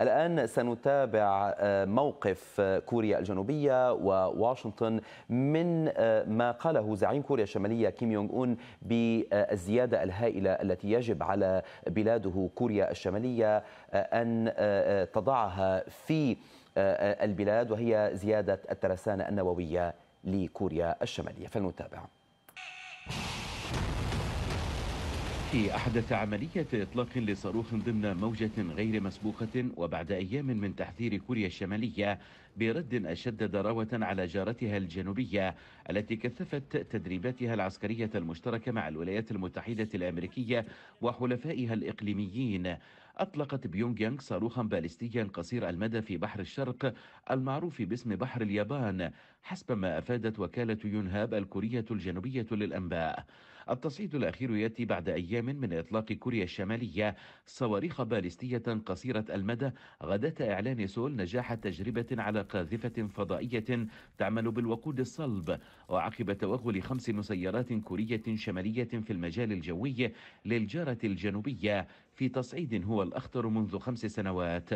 الآن سنتابع آه، موقف آه، كوريا الجنوبية وواشنطن من آه، ما قاله زعيم كوريا الشمالية كيم يونغ أون بالزيادة الهائلة التي يجب على بلاده كوريا الشمالية أن تضعها في البلاد وهي زيادة الترسانة النووية لكوريا الشمالية فلنتابع في أحدث عملية إطلاق لصاروخ ضمن موجة غير مسبوقة وبعد أيام من تحذير كوريا الشمالية برد أشد ضراوة على جارتها الجنوبية التي كثفت تدريباتها العسكرية المشتركة مع الولايات المتحدة الأمريكية وحلفائها الإقليميين أطلقت بيونغ يانغ صاروخا باليستيا قصير المدى في بحر الشرق المعروف باسم بحر اليابان حسب ما أفادت وكالة يونهاب الكورية الجنوبية للأنباء التصعيد الأخير يأتي بعد أيام من إطلاق كوريا الشمالية صواريخ باليستية قصيرة المدى غداة إعلان سول نجاح تجربة على قاذفة فضائية تعمل بالوقود الصلب وعقب توغل خمس مسيرات كورية شمالية في المجال الجوي للجارة الجنوبية في تصعيد هو الأخطر منذ خمس سنوات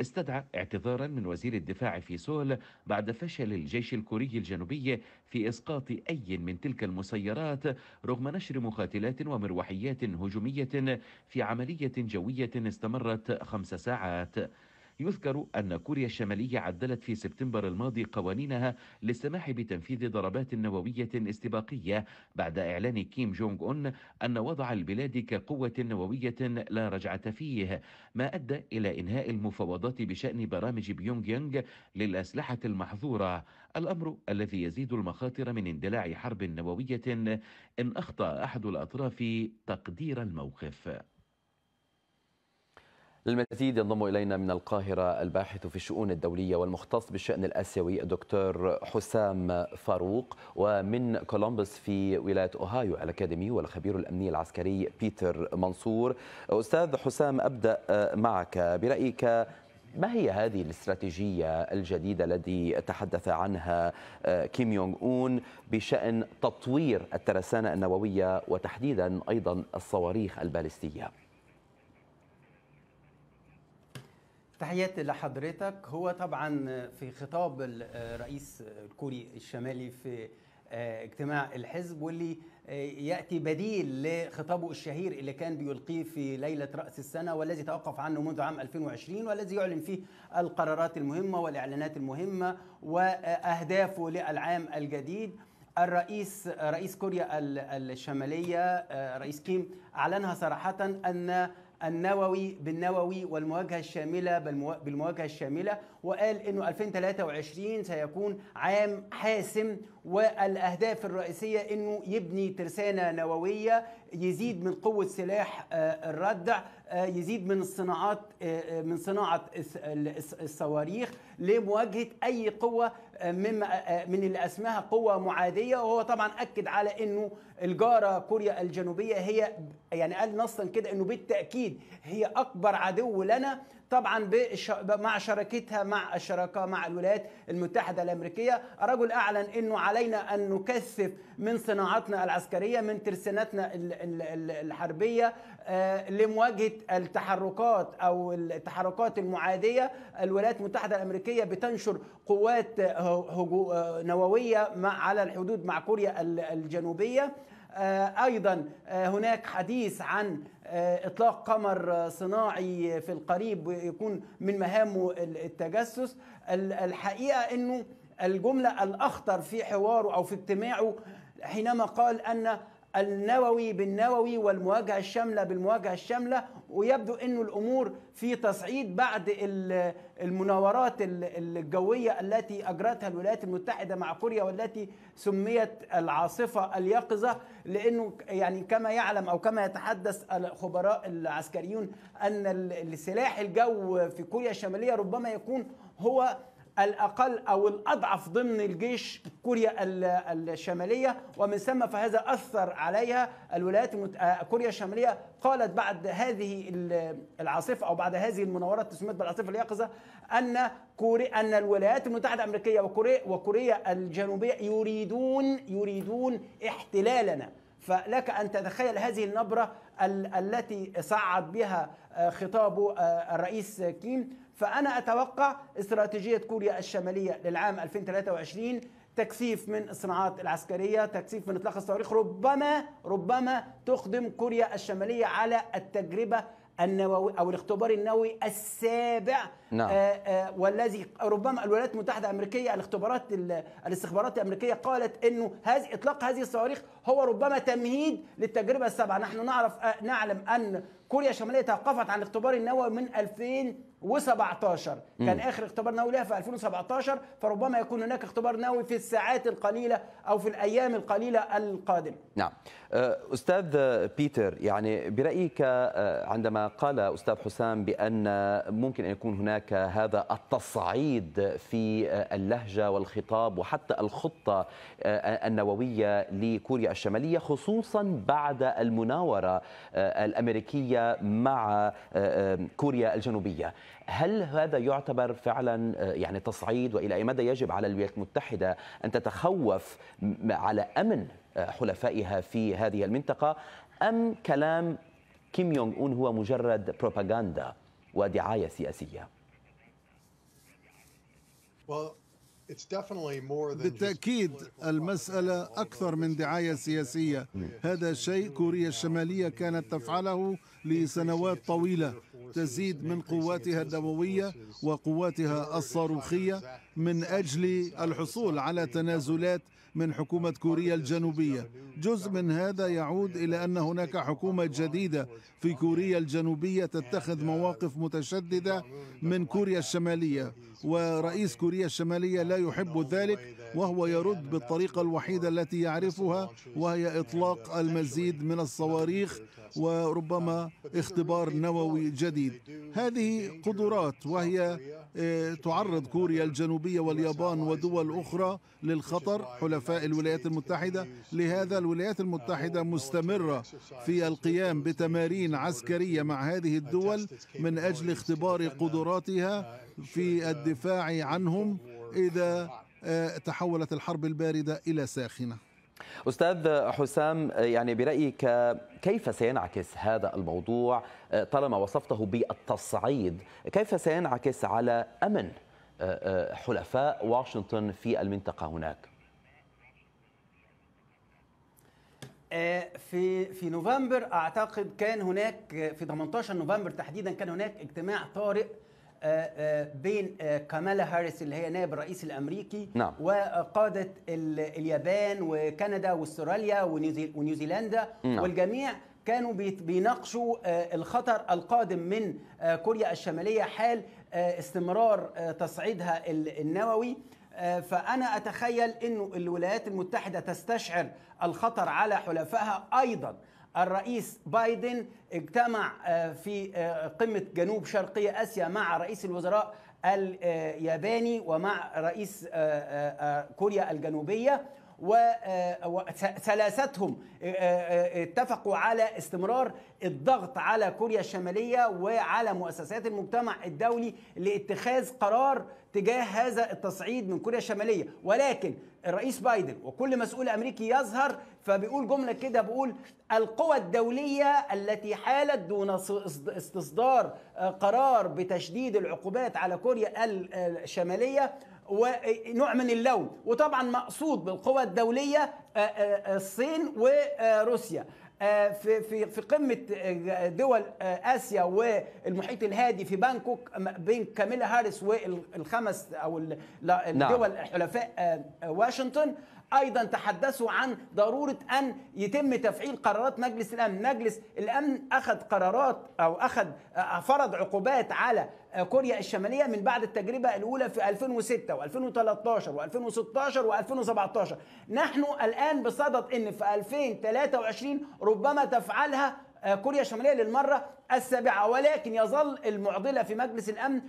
استدعى اعتذارا من وزير الدفاع في سول بعد فشل الجيش الكوري الجنوبي في إسقاط أي من تلك المسيرات رغم نشر مقاتلات ومروحيات هجومية في عملية جوية استمرت خمس ساعات يذكر أن كوريا الشمالية عدلت في سبتمبر الماضي قوانينها للسماح بتنفيذ ضربات نووية استباقية بعد إعلان كيم جونغ أون أن وضع البلاد كقوة نووية لا رجعة فيه ما أدى إلى إنهاء المفاوضات بشأن برامج بيونغ يانغ للأسلحة المحظورة الأمر الذي يزيد المخاطر من اندلاع حرب نووية إن أخطأ أحد الأطراف تقدير الموقف للمزيد ينضم إلينا من القاهرة الباحث في الشؤون الدولية والمختص بالشأن الآسيوي الدكتور حسام فاروق ومن كولومبوس في ولاية أوهايو الأكاديمي والخبير الأمني العسكري بيتر منصور أستاذ حسام أبدأ معك برأيك ما هي هذه الاستراتيجية الجديدة التي تحدث عنها كيم يونغ أون بشأن تطوير الترسانة النووية وتحديدا أيضا الصواريخ البالستية؟ تحياتي لحضرتك هو طبعا في خطاب الرئيس الكوري الشمالي في آه، اجتماع الحزب واللي آه، ياتي بديل لخطابه الشهير اللي كان بيلقيه في ليله راس السنه والذي توقف عنه منذ عام 2020 والذي يعلن فيه القرارات المهمه والاعلانات المهمه واهدافه للعام الجديد الرئيس رئيس كوريا الشماليه آه، رئيس كيم اعلنها صراحه ان النووي بالنووي والمواجهة الشاملة بالمواجهة الشاملة وقال أنه 2023 سيكون عام حاسم والأهداف الرئيسية أنه يبني ترسانة نووية يزيد من قوة سلاح آه، الردع آه، يزيد من الصناعات آه، آه، من صناعه الصواريخ لمواجهه اي قوه مما من اللي اسماها قوه معاديه وهو طبعا اكد على انه الجاره كوريا الجنوبيه هي يعني قال نصا كده انه بالتاكيد هي اكبر عدو لنا طبعا مع شراكتها مع الشراكه مع الولايات المتحده الامريكيه الرجل اعلن انه علينا ان نكثف من صناعاتنا العسكريه من ترسيناتنا الحربيه آه، لمواجهه التحركات او التحركات المعاديه الولايات المتحده الامريكيه بتنشر قوات آه، نوويه على الحدود مع كوريا الجنوبيه آه، ايضا هناك حديث عن اطلاق قمر صناعي في القريب يكون من مهامه التجسس الحقيقه انه الجمله الاخطر في حواره او في اجتماعه حينما قال ان النووي بالنووي والمواجهة الشاملة بالمواجهة الشاملة ويبدو أنه الأمور في تصعيد بعد المناورات الجوية التي أجرتها الولايات المتحدة مع كوريا والتي سميت العاصفة اليقظة لأنه يعني كما يعلم أو كما يتحدث الخبراء العسكريون أن السلاح الجو في كوريا الشمالية ربما يكون هو الاقل او الاضعف ضمن الجيش كوريا الشماليه ومن ثم فهذا اثر عليها الولايات المت... آه، كوريا الشماليه قالت بعد هذه العاصفه او بعد هذه المناورات تسميت بالعاصفه اليقظه ان كوريا ان الولايات المتحده الامريكيه وكوريا وكوريا الجنوبيه يريدون يريدون احتلالنا فلك ان تتخيل هذه النبره التي صعد بها آه، خطاب آه، الرئيس كيم فأنا أتوقع استراتيجية كوريا الشمالية للعام 2023 تكثيف من الصناعات العسكرية تكثيف من إطلاق الصواريخ ربما ربما تخدم كوريا الشمالية على التجربة النووي او الاختبار النووي السابع نعم. آآ آه، آآ آه، والذي ربما الولايات المتحده الامريكيه الاختبارات الاستخبارات الامريكيه قالت انه هذه اطلاق هذه الصواريخ هو ربما تمهيد للتجربه السابعه نحن نعرف آه، نعلم ان كوريا الشماليه توقفت عن الاختبار النووي من 2017 م. كان اخر اختبار نووي لها في 2017 فربما يكون هناك اختبار نووي في الساعات القليله او في الايام القليله القادمه نعم أه، استاذ بيتر يعني برايك أه، عندما قال استاذ حسام بان ممكن ان يكون هناك هذا التصعيد في أه، اللهجه والخطاب وحتى الخطه النوويه لكوريا الشماليه خصوصا بعد المناوره الامريكيه مع آه، كوريا الجنوبية هل هذا يعتبر فعلا آه، يعني تصعيد وإلى أي مدى يجب على الولايات المتحدة أن تتخوف على أمن آه، حلفائها في هذه المنطقة أم كلام كيم يونغ أون هو مجرد بروباغندا ودعاية سياسية؟ بالتأكيد المسألة أكثر من دعاية سياسية هذا شيء كوريا الشمالية كانت تفعله لسنوات طويله تزيد من قواتها النووية وقواتها الصاروخية من أجل الحصول على تنازلات من حكومة كوريا الجنوبية جزء من هذا يعود إلى أن هناك حكومة جديدة في كوريا الجنوبية تتخذ مواقف متشددة من كوريا الشمالية ورئيس كوريا الشمالية لا يحب ذلك وهو يرد بالطريقة الوحيدة التي يعرفها وهي إطلاق المزيد من الصواريخ وربما اختبار نووي جديد الجديد هذه قدرات وهي آه، تعرض كوريا الجنوبية واليابان ودول أخرى للخطر حلفاء الولايات المتحدة لهذا الولايات المتحدة مستمرة في القيام بتمارين عسكرية مع هذه الدول من أجل اختبار قدراتها في الدفاع عنهم إذا آه، تحولت الحرب الباردة إلى ساخنة استاذ حسام يعني برايك كيف سينعكس هذا الموضوع طالما وصفته بالتصعيد كيف سينعكس على امن آه، آه، حلفاء واشنطن في المنطقه هناك آه، في في نوفمبر اعتقد كان هناك في 18 نوفمبر تحديدا كان هناك اجتماع طارئ آه، آه، بين آه، كامالا هاريس اللي هي نائب الرئيس الامريكي نعم. وقاده اليابان وكندا واستراليا ونيوزيلندا نعم. والجميع كانوا بيناقشوا الخطر القادم من كوريا الشماليه حال استمرار تصعيدها النووي فأنا أتخيل انه الولايات المتحدة تستشعر الخطر على حلفائها أيضا الرئيس بايدن اجتمع آه، في آه، قمة جنوب شرقية آسيا مع رئيس الوزراء الياباني ومع رئيس آه، كوريا الجنوبية وسلاستهم آه، آه، آه، اتفقوا على استمرار الضغط على كوريا الشماليه وعلى مؤسسات المجتمع الدولي لاتخاذ قرار تجاه هذا التصعيد من كوريا الشماليه ولكن الرئيس بايدن وكل مسؤول امريكي يظهر فبيقول جمله كده بيقول القوى الدوليه التي حالت دون استصدار قرار بتشديد العقوبات على كوريا الشماليه ونوع من اللوم وطبعا مقصود بالقوى الدوليه آه، آه، الصين وروسيا آه، في في في قمه دول اسيا والمحيط الهادي في بانكوك بين كاميلا هاريس والخمس او نعم. الدول حلفاء واشنطن ايضا تحدثوا عن ضروره ان يتم تفعيل قرارات مجلس الامن مجلس الامن اخذ قرارات او اخذ آه، فرض عقوبات على آه، كوريا الشماليه من بعد التجربه الاولى في 2006 و2013 و2016 و2017 نحن الان بصدد ان في 2023 ربما تفعلها آه، كوريا الشماليه للمره السابعه ولكن يظل المعضله في مجلس الامن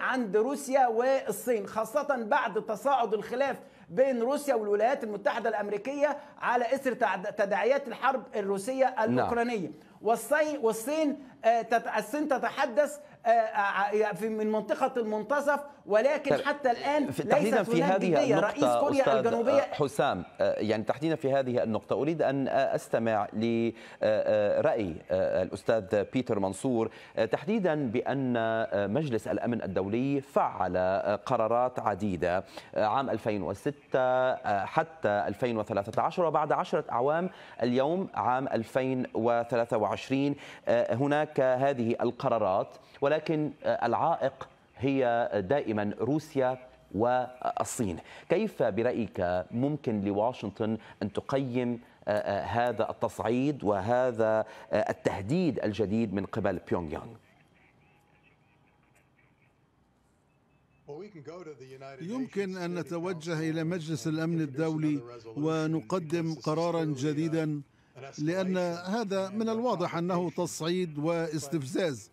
عند روسيا والصين خاصه بعد تصاعد الخلاف بين روسيا والولايات المتحدة الأمريكية على إثر تداعيات الحرب الروسية نعم. الأوكرانية نعم. والصين آه، تتحدث آه، آه، آه، يعني من منطقه المنتصف ولكن طيب، حتى الان في تحديدا في هذه النقطة رئيس كوريا أستاذ الجنوبيه حسام يعني تحديدا في هذه النقطه اريد ان استمع لراي الاستاذ بيتر منصور تحديدا بان مجلس الامن الدولي فعل قرارات عديده عام 2006 حتى 2013 وبعد 10 اعوام اليوم عام 2023 هناك هذه القرارات ولكن آه، العائق هي دائما روسيا والصين كيف برأيك ممكن لواشنطن أن تقيم آه، آه، هذا التصعيد وهذا التهديد الجديد من قبل بيونغ يانغ يمكن أن نتوجه إلى مجلس الأمن الدولي ونقدم قرارا جديدا لأن هذا من الواضح أنه تصعيد واستفزاز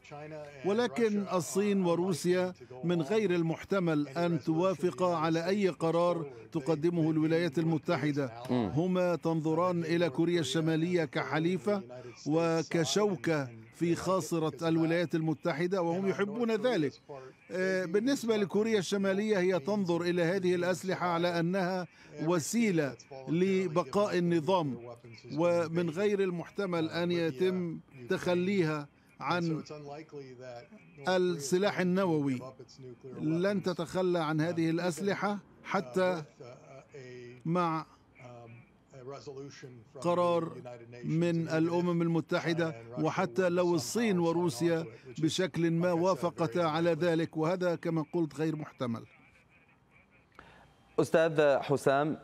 ولكن الصين وروسيا من غير المحتمل أن توافق على أي قرار تقدمه الولايات المتحدة هما تنظران إلى كوريا الشمالية كحليفة وكشوكة في خاصرة الولايات المتحدة وهم يحبون ذلك آه، بالنسبة لكوريا الشمالية هي تنظر إلى هذه الأسلحة على أنها وسيلة لبقاء النظام ومن غير المحتمل أن يتم تخليها عن السلاح النووي لن تتخلى عن هذه الأسلحة حتى مع قرار من الامم المتحده وحتى لو الصين وروسيا بشكل ما وافقتا على ذلك وهذا كما قلت غير محتمل استاذ حسام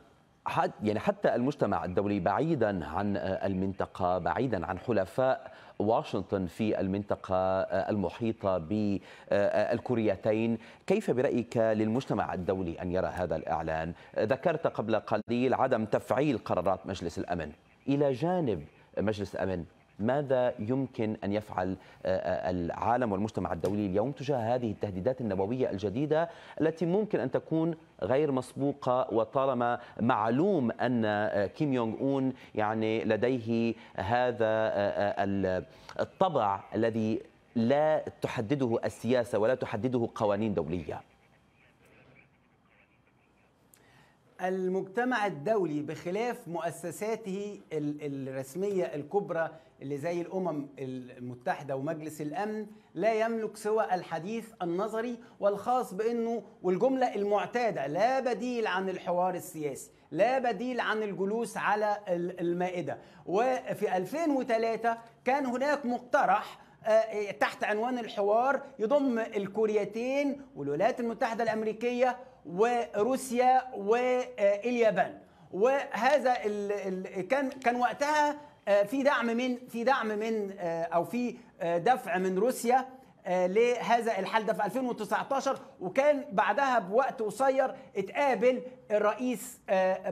يعني حتى المجتمع الدولي بعيدا عن آه، المنطقة بعيدا عن حلفاء واشنطن في المنطقة آه، المحيطة بالكوريتين آه، كيف برأيك للمجتمع الدولي أن يرى هذا الإعلان ذكرت قبل قليل عدم تفعيل قرارات مجلس الأمن إلى جانب مجلس الأمن ماذا يمكن أن يفعل آه، آه، العالم والمجتمع الدولي اليوم تجاه هذه التهديدات النووية الجديدة التي ممكن أن تكون غير مسبوقة وطالما معلوم أن آه، كيم يونغ أون يعني لديه هذا الطبع الذي لا تحدده السياسة ولا تحدده قوانين دولية المجتمع الدولي بخلاف مؤسساته الرسمية الكبرى اللي زي الأمم المتحدة ومجلس الأمن لا يملك سوى الحديث النظري والخاص بأنه والجملة المعتادة لا بديل عن الحوار السياسي لا بديل عن الجلوس على المائدة وفي 2003 كان هناك مقترح آه، تحت عنوان الحوار يضم الكوريتين والولايات المتحدة الأمريكية وروسيا واليابان وهذا كان كان وقتها آه، في دعم من في دعم من آه، او في آه، دفع من روسيا لهذا الحل ده في 2019 وكان بعدها بوقت قصير اتقابل الرئيس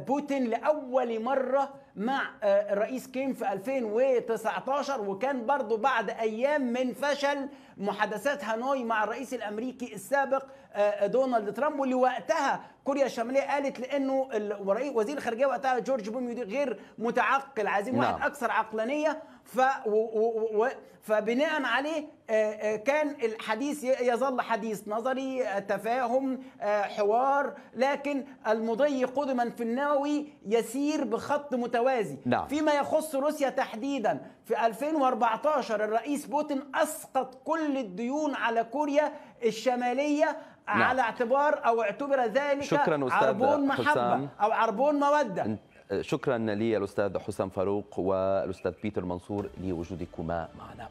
بوتين لاول مره مع آه، الرئيس كيم في 2019 وكان برضه بعد ايام من فشل محادثات هانوي مع الرئيس الامريكي السابق آه، دونالد ترامب واللي وقتها كوريا الشماليه قالت لانه وزير الخارجيه وقتها جورج بوميو غير متعقل عايزين واحد نعم. اكثر عقلانيه ف و و و فبناء عليه آه، كان الحديث يظل حديث نظري تفاهم حوار لكن المضي قدما في النووي يسير بخط متوازن متوازي نعم. فيما يخص روسيا تحديدا في 2014 الرئيس بوتين أسقط كل الديون على كوريا الشمالية نعم. على اعتبار أو اعتبر ذلك شكرا أستاذ عربون محبة حسام. أو عربون مودة شكرا لي الأستاذ حسام فاروق والأستاذ بيتر منصور لوجودكما معنا